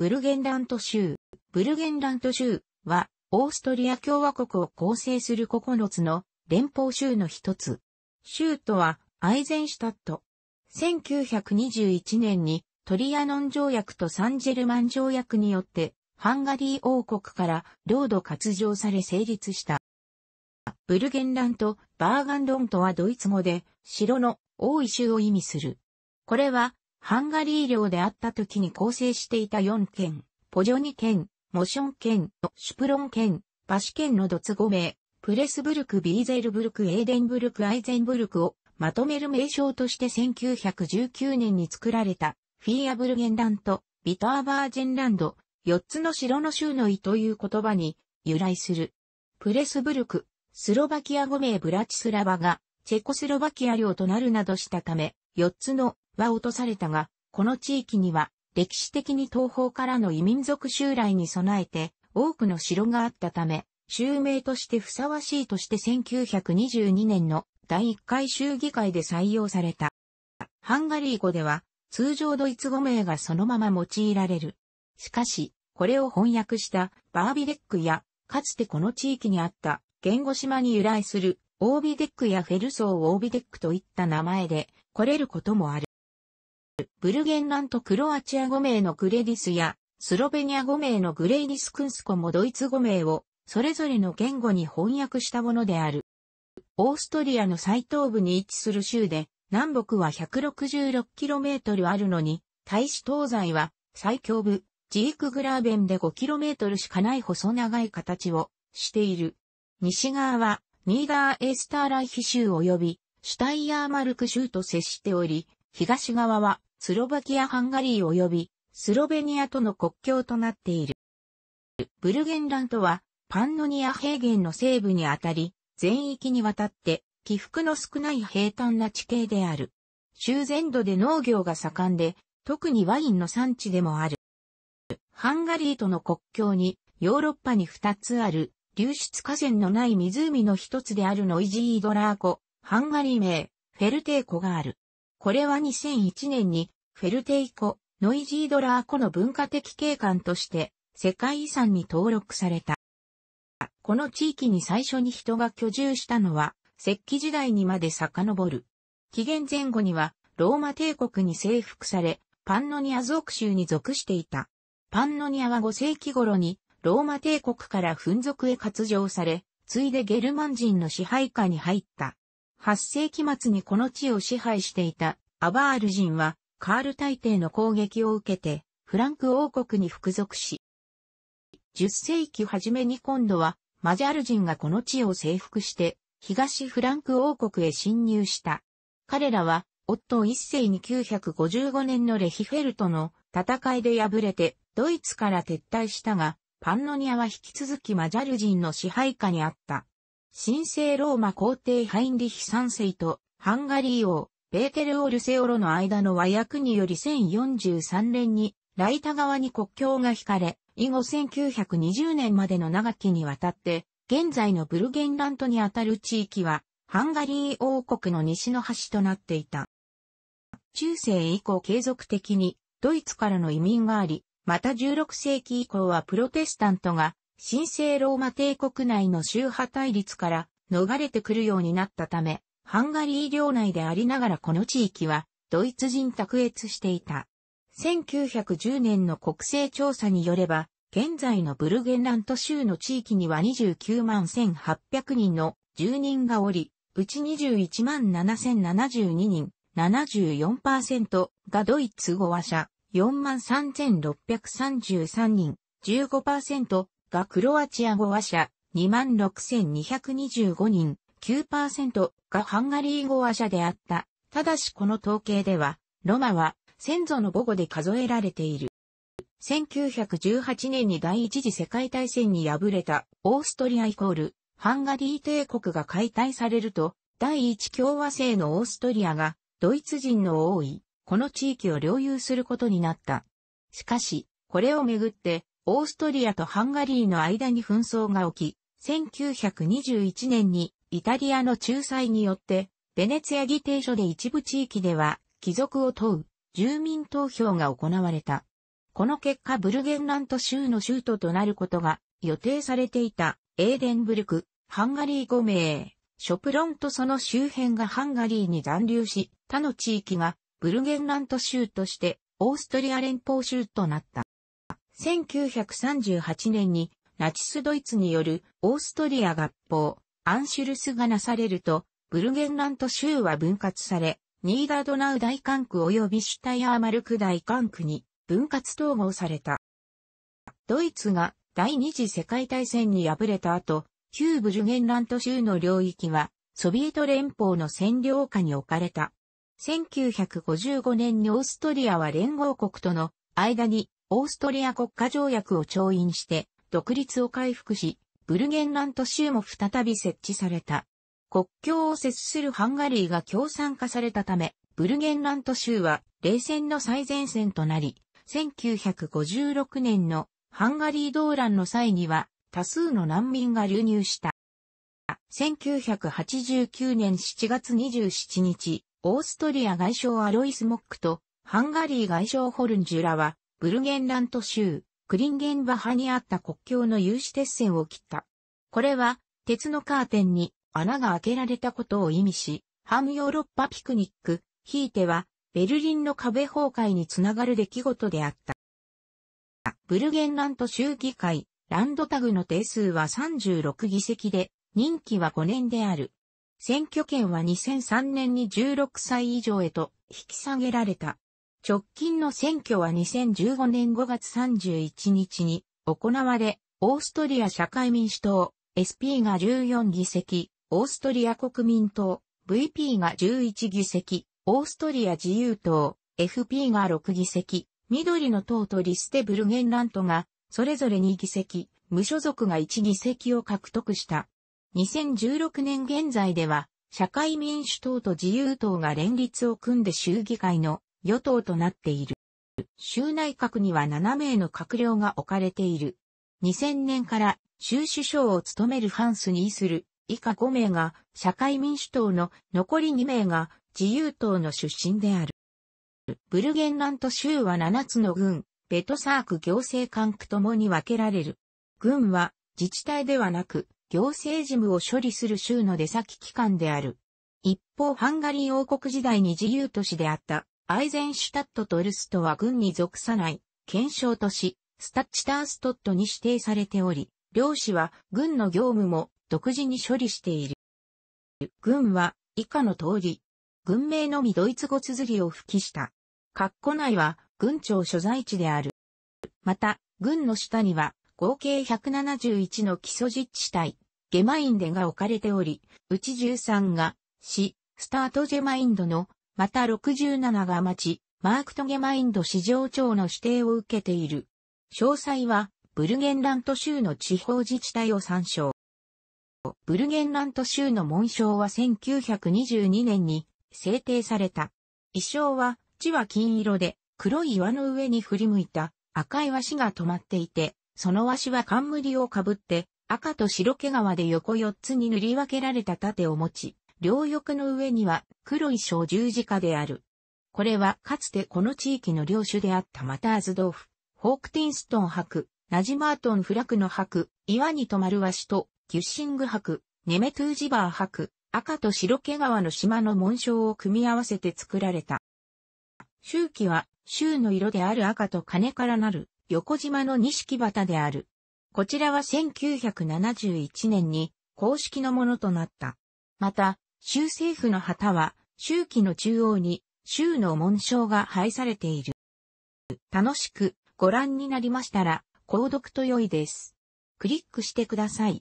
ブルゲンラント州。ブルゲンラント州は、オーストリア共和国を構成する9つの連邦州の一つ。州都は、アイゼンシュタット。1921年に、トリアノン条約とサンジェルマン条約によって、ハンガリー王国から領土割譲され成立した。ブルゲンラント、バーガンロントはドイツ語で、城の多い州を意味する。これは、ハンガリー領であった時に構成していた4県、ポジョニ県、モション県、シュプロン県、バシ県のドツ5名、プレスブルク、ビーゼルブルク、エーデンブルク、アイゼンブルクをまとめる名称として1919年に作られた、フィーアブルゲンラント、ビターバージェンランド、4つの城の州の意という言葉に由来する。プレスブルク、スロバキア5名ブラチスラバが、チェコスロバキア領となるなどしたため、4つのは落とされたが、この地域には歴史的に東方からの異民族襲来に備えて多くの城があったため、襲名としてふさわしいとして1922年の第1回州議会で採用された。ハンガリー語では通常ドイツ語名がそのまま用いられる。しかし、これを翻訳したバービデックや、かつてこの地域にあった言語島に由来するオービデックやフェルソーオービデックといった名前で来れることもある。ブルゲンラントクロアチア5名のグレディスや、スロベニア5名のグレイディスクンスコもドイツ5名を、それぞれの言語に翻訳したものである。オーストリアの最東部に位置する州で、南北は 166km あるのに、対し東西は最強部、ジークグラーベンで 5km しかない細長い形をしている。西側はニーダーエースターライヒ州及びシュタイヤーマルク州と接しており、東側はスロバキア・ハンガリー及びスロベニアとの国境となっている。ブルゲンラントはパンノニア平原の西部にあたり、全域にわたって起伏の少ない平坦な地形である。修善土で農業が盛んで、特にワインの産地でもある。ハンガリーとの国境にヨーロッパに2つある流出河川のない湖の一つであるノイジードラー湖、ハンガリー名、フェルテー湖がある。これは2001年にフェルテイコ、ノイジードラーコの文化的景観として世界遺産に登録された。この地域に最初に人が居住したのは石器時代にまで遡る。紀元前後にはローマ帝国に征服され、パンノニア属州に属していた。パンノニアは5世紀頃にローマ帝国から紛族へ割譲され、ついでゲルマン人の支配下に入った。8世紀末にこの地を支配していたアバール人はカール大帝の攻撃を受けてフランク王国に服属し、10世紀初めに今度はマジャル人がこの地を征服して東フランク王国へ侵入した。彼らは夫1一世に955年のレヒフェルトの戦いで敗れてドイツから撤退したが、パンノニアは引き続きマジャル人の支配下にあった。神聖ローマ皇帝ハインリヒ三世とハンガリー王、ベーテルオ・ルセオロの間の和訳により1043年にライタ側に国境が引かれ、以後1920年までの長きにわたって、現在のブルゲンラントにあたる地域は、ハンガリー王国の西の端となっていた。中世以降継続的にドイツからの移民があり、また16世紀以降はプロテスタントが神聖ローマ帝国内の宗派対立から逃れてくるようになったため、ハンガリー領内でありながらこの地域はドイツ人卓越していた。1910年の国勢調査によれば、現在のブルゲンラント州の地域には29万1800人の住人がおり、うち21万7072人、74%がドイツ語話者、4万3633人、15%がクロアチア語話者26,225人、9%がハンガリー語話者であった。ただしこの統計では、ロマは先祖の母語で数えられている。1918年に第一次世界大戦に敗れたオーストリアイコールハンガリー帝国が解体されると、第一共和制のオーストリアがドイツ人の多い、この地域を領有することになった。しかし、これをめぐってオーストリアとハンガリーの間に紛争が起き、1921年にイタリアの仲裁によって、ベネツィア議定書で一部地域では、貴族を問う、住民投票が行われた。この結果ブルゲンラント州の州都となることが予定されていたエーデンブルク、ハンガリー5名、ショプロンとその周辺がハンガリーに残留し、他の地域がブルゲンラント州としてオーストリア連邦州となった。1938年にナチスドイツによるオーストリア合法、アンシュルスがなされると、ブルゲンラント州は分割され、ニーダードナウ大管区及びシュタイアーマルク大管区に分割統合された。ドイツが第二次世界大戦に敗れた後、旧ブルゲンラント州の領域はソビエト連邦の占領下に置かれた。1955年にオーストリアは連合国との間にオーストリア国家条約を調印して独立を回復し、ブルゲンラント州も再び設置された。国境を接するハンガリーが共産化されたため、ブルゲンラント州は冷戦の最前線となり、1956年のハンガリー動乱の際には多数の難民が流入した。1989年7月27日、オーストリア外相アロイス・モックとハンガリー外相ホルンジュラはブルゲンラント州、クリンゲンバハにあった国境の有刺鉄線を切った。これは、鉄のカーテンに穴が開けられたことを意味し、ハムヨーロッパピクニック、ひいては、ベルリンの壁崩壊につながる出来事であった。ブルゲンラント州議会、ランドタグの定数は36議席で、任期は5年である。選挙権は2003年に16歳以上へと引き下げられた。直近の選挙は2015年5月31日に行われ、オーストリア社会民主党、SP が14議席、オーストリア国民党、VP が11議席、オーストリア自由党、FP が6議席、緑の党とリステブルゲンラントが、それぞれ2議席、無所属が1議席を獲得した。2016年現在では、社会民主党と自由党が連立を組んで衆議会の与党となっている。州内閣には7名の閣僚が置かれている。2000年から州首相を務めるハンスに位する以下5名が社会民主党の残り2名が自由党の出身である。ブルゲンラント州は7つの郡、ベトサーク行政管区ともに分けられる。郡は自治体ではなく行政事務を処理する州の出先機関である。一方ハンガリー王国時代に自由都市であったアイゼンシュタットとルストは軍に属さない、検証とし、スタッチターストットに指定されており、両氏は軍の業務も独自に処理している。軍は以下の通り、軍名のみドイツ語綴りを付記した。括弧内は軍庁所在地である。また、軍の下には合計171の基礎実地帯、ゲマインデが置かれており、うち13が、市、スタートジェマインドのまた67が町、マークトゲマインド市場長の指定を受けている。詳細は、ブルゲンラント州の地方自治体を参照。ブルゲンラント州の紋章は1922年に制定された。衣装は、地は金色で、黒い岩の上に振り向いた赤い和紙が止まっていて、その和紙は冠をかぶって、赤と白毛皮で横4つに塗り分けられた盾を持ち、両翼の上には黒い小十字架である。これはかつてこの地域の領主であったマターズドーフ、ホークティンストン博、ナジマートンフラクの博、岩に泊まる鷲と、ギュッシング博、ネメトゥージバー博、赤と白毛川の島の紋章を組み合わせて作られた。周期は、周の色である赤と金からなる、横島の錦旗である。こちらは1971年に公式のものとなった。また、州政府の旗は、州旗の中央に、州の紋章が配されている。楽しくご覧になりましたら、購読と良いです。クリックしてください。